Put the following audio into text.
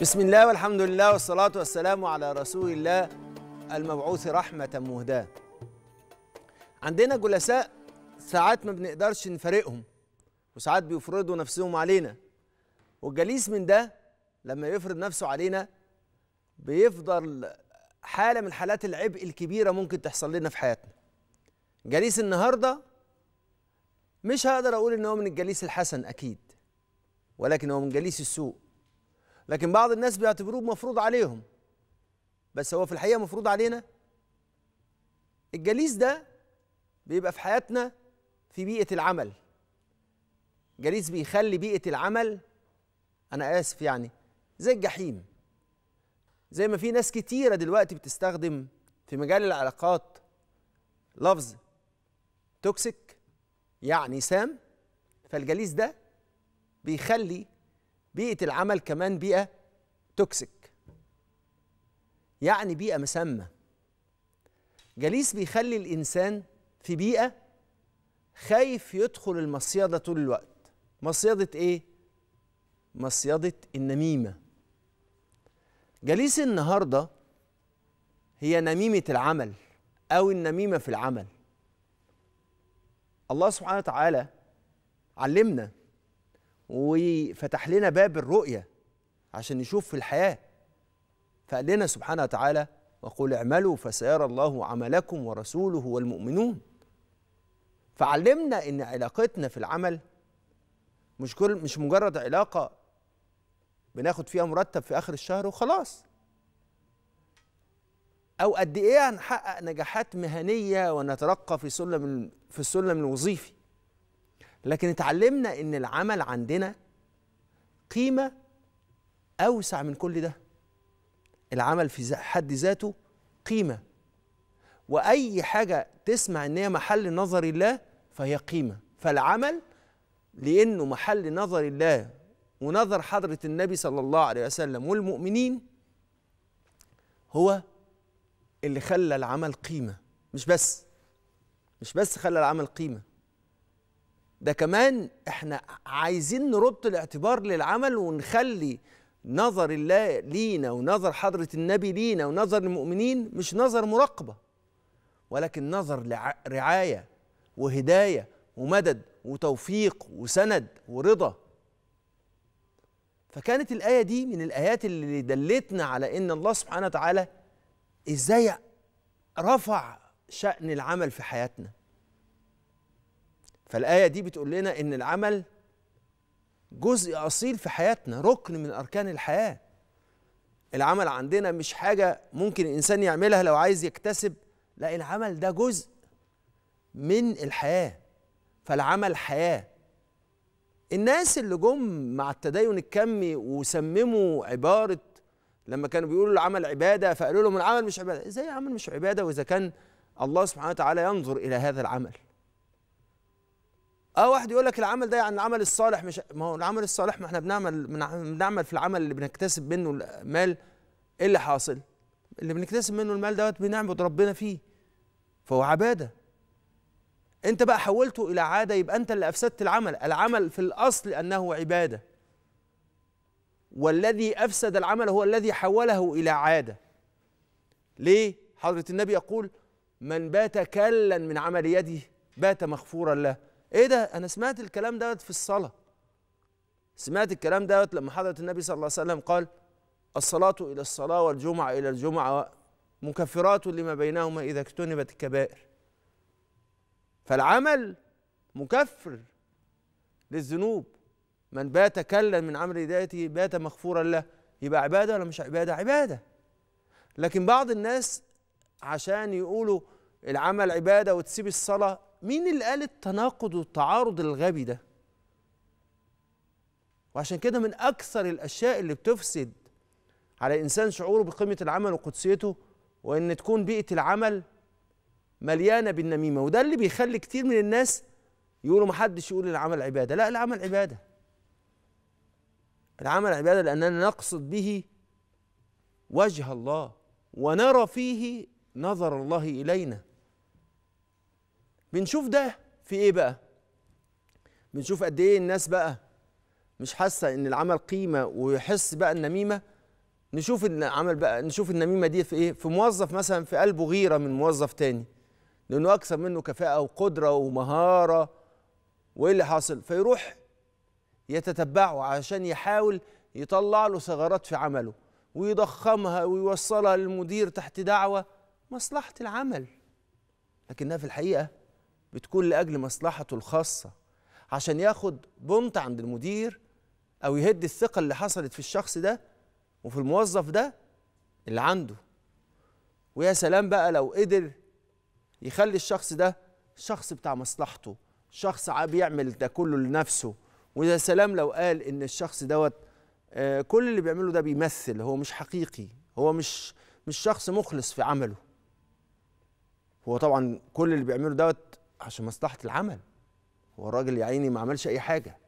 بسم الله والحمد لله والصلاة والسلام على رسول الله المبعوث رحمة مهداة عندنا جلساء ساعات ما بنقدرش نفارقهم وساعات بيفرضوا نفسهم علينا والجليس من ده لما يفرض نفسه علينا بيفضل حالة من حالات العبء الكبيرة ممكن تحصل لنا في حياتنا جليس النهاردة مش هقدر أقول إن هو من الجليس الحسن أكيد ولكن هو من جليس السوء لكن بعض الناس بيعتبروه مفروض عليهم بس هو في الحقيقه مفروض علينا الجليس ده بيبقى في حياتنا في بيئه العمل جليس بيخلي بيئه العمل انا اسف يعني زي الجحيم زي ما في ناس كتيره دلوقتي بتستخدم في مجال العلاقات لفظ توكسيك يعني سام فالجليس ده بيخلي بيئه العمل كمان بيئه توكسيك يعني بيئه مسمى جليس بيخلي الانسان في بيئه خايف يدخل المصيده طول الوقت مصيده ايه مصيده النميمه جليس النهارده هي نميمه العمل او النميمه في العمل الله سبحانه وتعالى علمنا وفتح لنا باب الرؤية عشان نشوف في الحياة فقال لنا سبحانه وتعالى وقل اعملوا فسيرى الله عملكم ورسوله والمؤمنون فعلمنا ان علاقتنا في العمل مش كل مش مجرد علاقه بناخد فيها مرتب في اخر الشهر وخلاص او قد ايه هنحقق نجاحات مهنيه ونترقى في سلم في السلم الوظيفي لكن اتعلمنا ان العمل عندنا قيمه اوسع من كل ده العمل في حد ذاته قيمه واي حاجه تسمع ان هي محل نظر الله فهي قيمه فالعمل لانه محل نظر الله ونظر حضره النبي صلى الله عليه وسلم والمؤمنين هو اللي خلى العمل قيمه مش بس مش بس خلى العمل قيمه ده كمان احنا عايزين نرد الاعتبار للعمل ونخلي نظر الله لينا ونظر حضرة النبي لينا ونظر المؤمنين مش نظر مراقبة ولكن نظر رعاية وهداية ومدد وتوفيق وسند ورضا فكانت الآية دي من الآيات اللي دلتنا على إن الله سبحانه وتعالى إزاي رفع شأن العمل في حياتنا فالآية دي بتقول لنا إن العمل جزء أصيل في حياتنا ركن من أركان الحياة العمل عندنا مش حاجة ممكن الإنسان يعملها لو عايز يكتسب لا العمل ده جزء من الحياة فالعمل حياة الناس اللي جم مع التدين الكمي وسمموا عبارة لما كانوا بيقولوا العمل عبادة فقالوا لهم العمل مش عبادة ازاي العمل مش عبادة وإذا كان الله سبحانه وتعالى ينظر إلى هذا العمل اه واحد يقول لك العمل ده يعني العمل الصالح مش ما هو العمل الصالح ما احنا بنعمل بنعمل في العمل اللي بنكتسب منه المال ايه اللي حاصل؟ اللي بنكتسب منه المال دوت بنعبد ربنا فيه فهو عباده انت بقى حولته الى عاده يبقى انت اللي افسدت العمل العمل في الاصل انه عباده والذي افسد العمل هو الذي حوله الى عاده ليه حضره النبي يقول من بات كلا من عمل يده بات مغفورا له ايه ده انا سمعت الكلام دوت في الصلاه سمعت الكلام دوت لما حضره النبي صلى الله عليه وسلم قال الصلاة إلى الصلاة والجمعة إلى الجمعة مكفرات لما بينهما إذا اجتنبت الكبائر فالعمل مكفر للذنوب من بات كلا من عمل هدايته بات مغفورا له يبقى عبادة ولا مش عبادة عبادة لكن بعض الناس عشان يقولوا العمل عبادة وتسيب الصلاة مين اللي قال التناقض والتعارض الغبي ده وعشان كده من اكثر الاشياء اللي بتفسد على الانسان شعوره بقيمه العمل وقدسيته وان تكون بيئه العمل مليانه بالنميمه وده اللي بيخلي كتير من الناس يقولوا ما حدش يقول العمل عباده لا العمل عباده العمل عباده لاننا نقصد به وجه الله ونرى فيه نظر الله الينا بنشوف ده في ايه بقى بنشوف قد ايه الناس بقى مش حاسه ان العمل قيمه ويحس بقى النميمه نشوف العمل بقى نشوف النميمه دي في ايه في موظف مثلا في قلبه غيره من موظف تاني لانه اكثر منه كفاءه وقدره ومهاره وايه اللي حاصل فيروح يتتبعه عشان يحاول يطلع له ثغرات في عمله ويضخمها ويوصلها للمدير تحت دعوه مصلحه العمل لكنها في الحقيقه بتكون لاجل مصلحته الخاصه عشان ياخد بنط عند المدير او يهد الثقه اللي حصلت في الشخص ده وفي الموظف ده اللي عنده ويا سلام بقى لو قدر يخلي الشخص ده شخص بتاع مصلحته شخص بيعمل ده كله لنفسه ويا سلام لو قال ان الشخص دوت آه، كل اللي بيعمله ده بيمثل هو مش حقيقي هو مش مش شخص مخلص في عمله هو طبعا كل اللي بيعمله دوت عشان مصلحه العمل هو الراجل يا عيني ما عملش اي حاجه